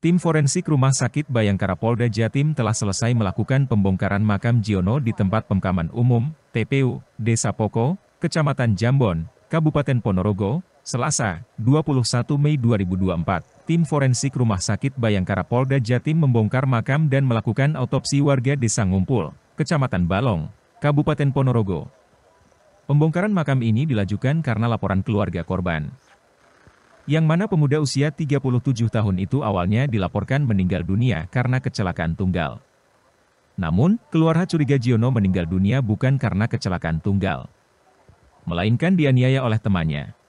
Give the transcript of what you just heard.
Tim forensik Rumah Sakit Bayangkara Polda Jatim telah selesai melakukan pembongkaran makam Jiono di tempat pemakaman umum, TPU, Desa Poko, Kecamatan Jambon, Kabupaten Ponorogo, Selasa, 21 Mei 2024. Tim forensik Rumah Sakit Bayangkara Polda Jatim membongkar makam dan melakukan autopsi warga Desa Ngumpul, Kecamatan Balong, Kabupaten Ponorogo. Pembongkaran makam ini dilakukan karena laporan keluarga korban yang mana pemuda usia 37 tahun itu awalnya dilaporkan meninggal dunia karena kecelakaan tunggal. Namun, keluarga curiga Jiono meninggal dunia bukan karena kecelakaan tunggal, melainkan dianiaya oleh temannya.